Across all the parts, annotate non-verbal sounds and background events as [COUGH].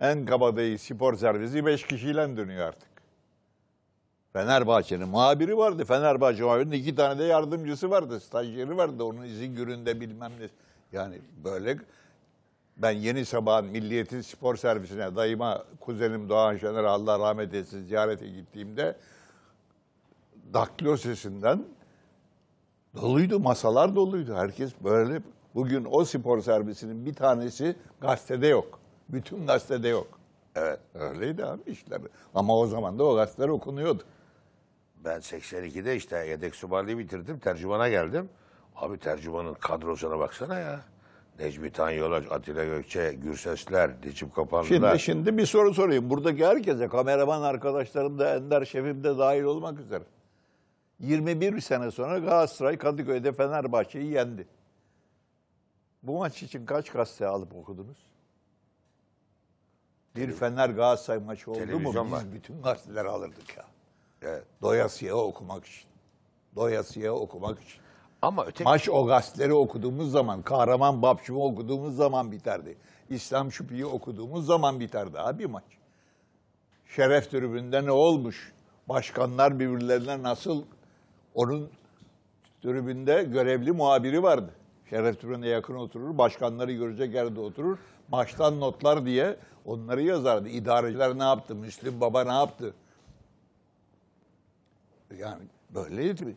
en kabadayı spor servisi 5 kişiyle dönüyor artık. Fenerbahçe'nin muhabiri vardı. Fenerbahçe muhabirinin iki tane de yardımcısı vardı. Stajyeri vardı. Onun izi gününde bilmem ne. Yani böyle ben Yeni Sabah'ın Milliyet'in spor servisine dayıma kuzenim Doğan Şener Allah rahmet etsin ziyarete gittiğimde daktilo sesinden doluydu. Masalar doluydu. Herkes böyle. Bugün o spor servisinin bir tanesi gazetede yok. [LAUGHS] Bütün gazetede yok. Evet. Öyleydi abi işler. Ama o zaman da o gazeteler okunuyordu. Ben 82'de işte yedek subaylığı bitirdim. Tercümana geldim. Abi tercümanın kadrosuna baksana ya. Necmi Tan Yolaç, Atilla Gökçe, Gürsesler, Necip Kapanlılar. Şimdi, şimdi bir soru sorayım. Buradaki herkese, kameraman arkadaşlarım da, Ender Şefim de dahil olmak üzere. 21 sene sonra Galatasaray Kadıköy'de Fenerbahçe'yi yendi. Bu maç için kaç gazete alıp okudunuz? Bir Fener Galatasaray maçı oldu mu biz var. bütün gazeteleri alırdık ya. Evet. Doyasıya okumak için. Doyasıya okumak için. Ama öteki Maç o gazeteleri okuduğumuz zaman, Kahraman Babşım'ı okuduğumuz zaman biterdi. İslam Şüphi'yi okuduğumuz zaman biterdi abi maç. Şeref tribünde ne olmuş? Başkanlar birbirlerine nasıl onun tribünde görevli muhabiri vardı. Şeref tribünde yakın oturur, başkanları görecek yerde oturur maçtan notlar diye onları yazardı. İdareciler ne yaptı? Müslüm Baba ne yaptı? Yani böyleydi.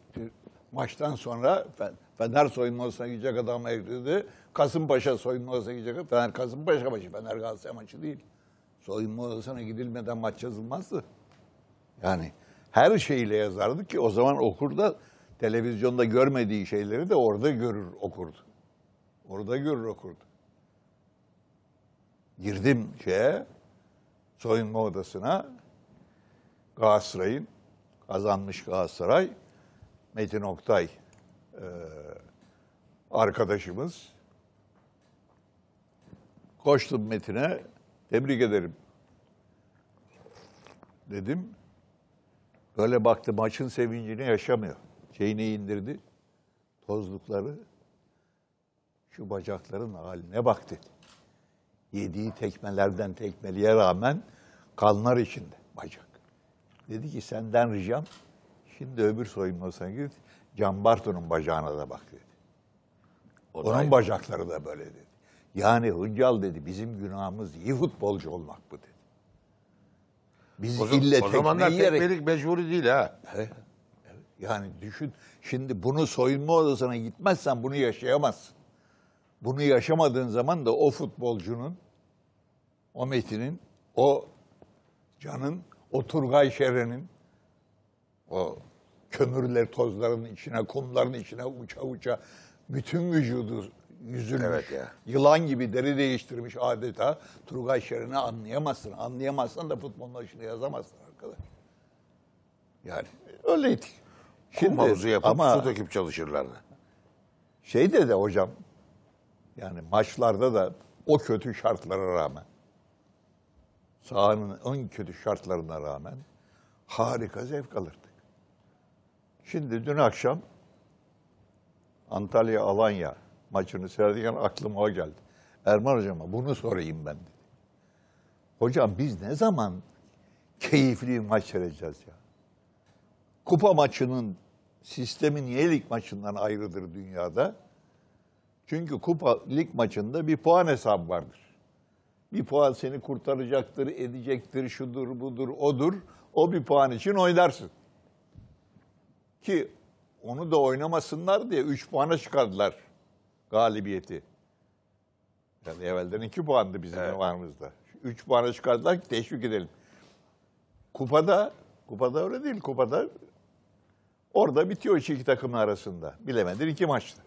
Maçtan sonra Fener soyunmasına gidecek adam ekledi. Kasımpaşa soyunmasına gidecek. Fener Kasımpaşa maçı. Fener Galatasaray maçı değil. Soyunma odasına gidilmeden maç yazılmazdı. Yani her şeyiyle yazardı ki o zaman okur da televizyonda görmediği şeyleri de orada görür okurdu. Orada görür okurdu girdim şeye, soyunma odasına. Galatasaray'ın, kazanmış Galatasaray, Metin Oktay e, arkadaşımız. Koştum Metin'e, tebrik ederim dedim. Böyle baktı maçın sevincini yaşamıyor. Şeyini indirdi, tozlukları. Şu bacakların haline bak dedi. Yediği tekmelerden tekmeliğe rağmen kanlar içinde bacak. Dedi ki senden ricam şimdi öbür soyunma odasına git. Can Bartu'nun bacağına da bak dedi. O Onun bacakları da böyle dedi. Yani Hıncal dedi bizim günahımız iyi futbolcu olmak bu dedi. Biz o, ille o zamanlar yiyerek... tekmelik mecburi değil ha. Yani düşün şimdi bunu soyunma odasına gitmezsen bunu yaşayamazsın. Bunu yaşamadığın zaman da o futbolcunun, o Metin'in, o Can'ın, o Turgay Şeren'in, o kömürler tozların içine, kumların içine uça uça bütün vücudu yüzülmüş. Evet ya. Yılan gibi deri değiştirmiş adeta. Turgay Şeren'i anlayamazsın. Anlayamazsan da futbolun başına yazamazsın arkadaş. Yani öyleydi. Kum Şimdi, havuzu yapıp ama, su döküp çalışırlardı. Şey dedi hocam, yani maçlarda da o kötü şartlara rağmen, sahanın en kötü şartlarına rağmen harika zevk alırdık. Şimdi dün akşam Antalya-Alanya maçını seyrederken aklıma o geldi. Erman hocama bunu sorayım ben dedi. Hocam biz ne zaman keyifli maç seyredeceğiz ya? Kupa maçının sistemi niye maçından ayrıdır dünyada? Çünkü kupa lig maçında bir puan hesabı vardır. Bir puan seni kurtaracaktır, edecektir, şudur, budur, odur. O bir puan için oynarsın. Ki onu da oynamasınlar diye 3 puana çıkardılar galibiyeti. Yani evvelden 2 puandı bizim evet. zamanımızda. 3 puana çıkardılar ki teşvik edelim. Kupada, kupada öyle değil. Kupada orada bitiyor iki, takımın arasında. Bilemedin iki maçta.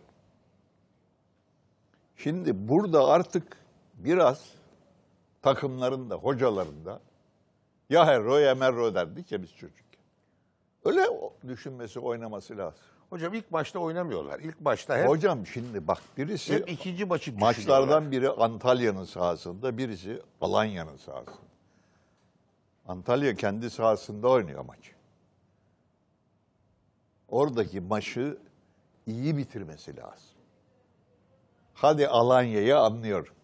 Şimdi burada artık biraz takımlarında, hocalarında, hocaların da ya Herro ya Merro derdik ya biz çocuk. Öyle düşünmesi, oynaması lazım. Hocam ilk maçta oynamıyorlar. İlk maçta hep... Hocam şimdi bak birisi... Hep ikinci maçı Maçlardan biri Antalya'nın sahasında, birisi Alanya'nın sahasında. Antalya kendi sahasında oynuyor maç. Oradaki maçı iyi bitirmesi lazım. Hadi Alanya'yı anlıyorum.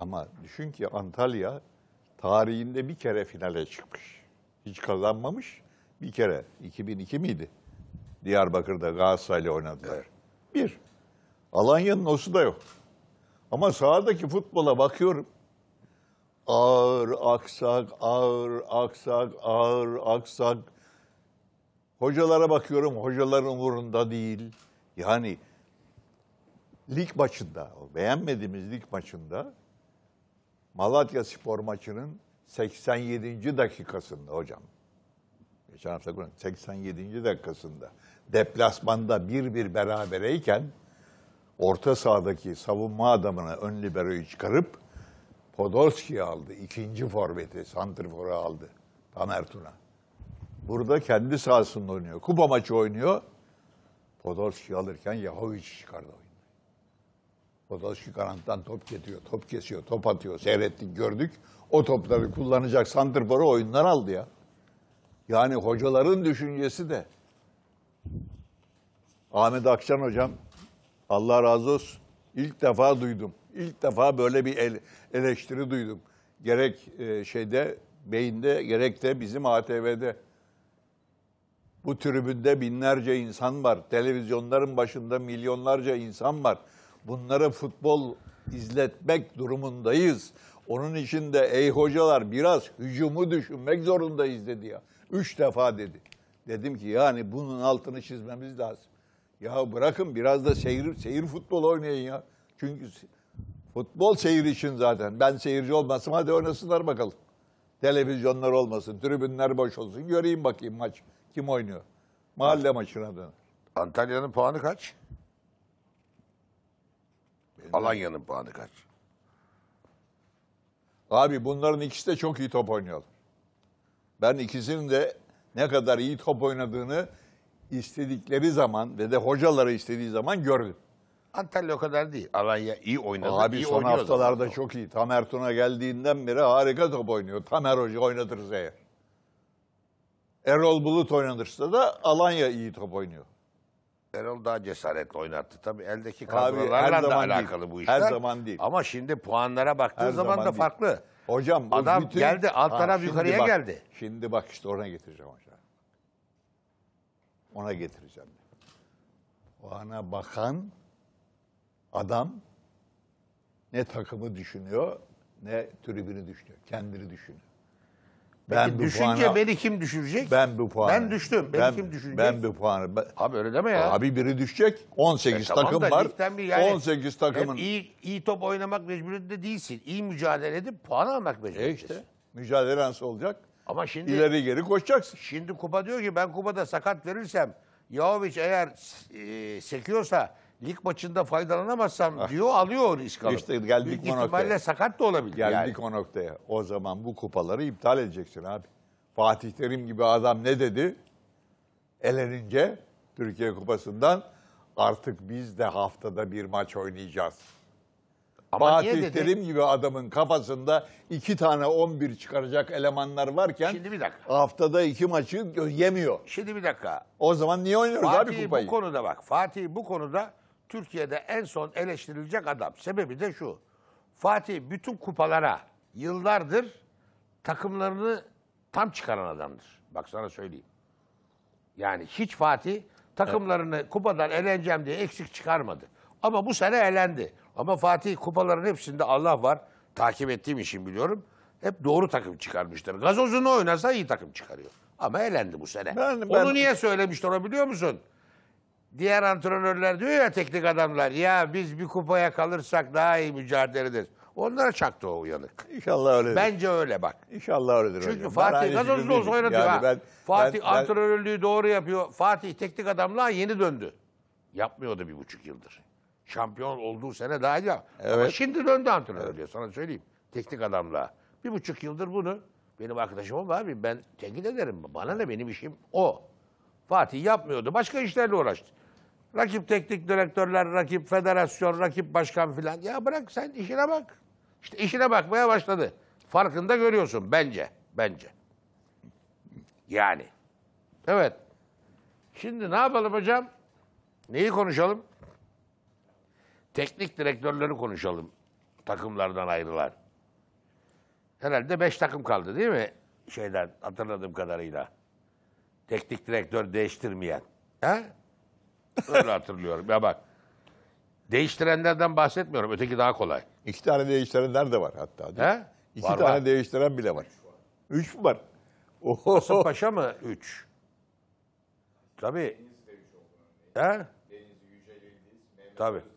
Ama düşün ki Antalya tarihinde bir kere finale çıkmış. Hiç kazanmamış. Bir kere. 2002 miydi? Diyarbakır'da Galatasaray'la oynadılar. Bir. Alanya'nın osu da yok. Ama sahadaki futbola bakıyorum. Ağır, aksak, ağır, aksak, ağır, aksak. Hocalara bakıyorum. Hocaların umurunda değil. Yani lig maçında, beğenmediğimiz lig maçında Malatya Spor maçının 87. dakikasında hocam. Geçen hafta 87. dakikasında deplasmanda bir bir berabereyken orta sahadaki savunma adamına ön liberoyu çıkarıp Podolski aldı. ikinci forveti, santrforu aldı. Tamer Tuna. Burada kendi sahasında oynuyor. Kupa maçı oynuyor. Podolski alırken Yahovic çıkardı. Podolski kanattan top kesiyor, top kesiyor, top atıyor. Seyrettik, gördük. O topları kullanacak Santrfor'u oyundan aldı ya. Yani hocaların düşüncesi de. Ahmet Akçan hocam, Allah razı olsun. İlk defa duydum. İlk defa böyle bir ele, eleştiri duydum. Gerek e, şeyde, beyinde, gerek de bizim ATV'de. Bu tribünde binlerce insan var. Televizyonların başında milyonlarca insan var bunlara futbol izletmek durumundayız. Onun için de ey hocalar biraz hücumu düşünmek zorundayız dedi ya. Üç defa dedi. Dedim ki yani bunun altını çizmemiz lazım. Ya bırakın biraz da seyir, seyir futbol oynayın ya. Çünkü futbol seyir için zaten. Ben seyirci olmasam hadi oynasınlar bakalım. Televizyonlar olmasın, tribünler boş olsun. Göreyim bakayım maç kim oynuyor. Mahalle maçına döner. Antalya'nın puanı kaç? Alanya'nın puanı kaç? Abi bunların ikisi de çok iyi top oynuyorlar. Ben ikisinin de ne kadar iyi top oynadığını istedikleri zaman ve de hocaları istediği zaman gördüm. Antalya o kadar değil. Alanya iyi oynadı. Abi iyi son haftalarda çok iyi. Tamer Tuna geldiğinden beri harika top oynuyor. Tamer Hoca oynatırsa eğer. Erol Bulut oynatırsa da Alanya iyi top oynuyor. Erol daha cesaretle oynattı. Tabii eldeki kadrolarla da alakalı değil. bu işler. Her zaman değil. Ama şimdi puanlara baktığın zaman, zaman da farklı. Hocam adam bütün... geldi alt taraf yukarıya bak, geldi. Şimdi bak işte oraya getireceğim hocam. Ona getireceğim. Ona bakan adam ne takımı düşünüyor ne tribünü düşünüyor. Kendini düşünüyor. Ben Peki, bu düşünce puanı, beni kim düşürecek? Ben bu puanı. Ben düştüm. Beni ben, kim düşürecek? Ben bu puanı. Ben, abi öyle deme ya. Abi biri düşecek. 18 e, tamam takım da, var. Yani, 18 takımın. Iyi, iyi top oynamak mecburiyetinde değilsin. İyi mücadele edip puan almak mecburiyetindesin. E işte. Mücadele nasıl olacak? Ama şimdi ileri geri koşacaksın. Şimdi Kuba diyor ki ben Kuba'da sakat verirsem Yahoviç eğer e, sekiyorsa lig maçında faydalanamazsam ah. diyor alıyor o risk alıp. İşte geldik Büyük o noktaya. sakat da olabilir. Geldik yani. o noktaya. O zaman bu kupaları iptal edeceksin abi. Fatih Terim gibi adam ne dedi? Elenince Türkiye Kupası'ndan artık biz de haftada bir maç oynayacağız. Ama Fatih Terim gibi adamın kafasında iki tane 11 çıkaracak elemanlar varken Şimdi bir dakika. haftada iki maçı yemiyor. Şimdi bir dakika. O zaman niye oynuyoruz Fatih abi kupayı? Fatih bu konuda bak. Fatih bu konuda Türkiye'de en son eleştirilecek adam. Sebebi de şu. Fatih bütün kupalara yıllardır takımlarını tam çıkaran adamdır. Bak sana söyleyeyim. Yani hiç Fatih takımlarını evet. kupadan eleneceğim diye eksik çıkarmadı. Ama bu sene elendi. Ama Fatih kupaların hepsinde Allah var. Takip ettiğim için biliyorum. Hep doğru takım çıkarmıştır. Gazozunu oynasa iyi takım çıkarıyor. Ama elendi bu sene. Ben, ben... Onu niye söylemişler biliyor musun? diğer antrenörler diyor ya teknik adamlar ya biz bir kupaya kalırsak daha iyi mücadele ederiz. Onlara çaktı o uyanık. İnşallah öyledir. Bence öyle bak. İnşallah öyledir Çünkü hocam. Fatih Gazozlu olsa oynatıyor yani ha. Ben, Fatih ben, antrenörlüğü doğru yapıyor. Fatih teknik adamla yeni döndü. Yapmıyordu bir buçuk yıldır. Şampiyon olduğu sene daha ya. Evet. Ama şimdi döndü antrenörlüğe evet. sana söyleyeyim. Teknik adamla. Bir buçuk yıldır bunu benim arkadaşım oldu abi ben tenkit ederim. Bana ne benim işim o. Fatih yapmıyordu. Başka işlerle uğraştı. Rakip teknik direktörler, rakip federasyon, rakip başkan filan. Ya bırak sen işine bak. İşte işine bakmaya başladı. Farkında görüyorsun bence. Bence. Yani. Evet. Şimdi ne yapalım hocam? Neyi konuşalım? Teknik direktörleri konuşalım. Takımlardan ayrılar. Herhalde beş takım kaldı değil mi? Şeyden hatırladığım kadarıyla. Teknik direktör değiştirmeyen. ha Öyle hatırlıyorum. Ya bak. Değiştirenlerden bahsetmiyorum. Öteki daha kolay. İki tane değiştirenler de var hatta. He? İki Var, tane var. değiştiren bile var. Üç mü var? Oho. Kasım Paşa mı? Üç. Tabii. He? Tabii.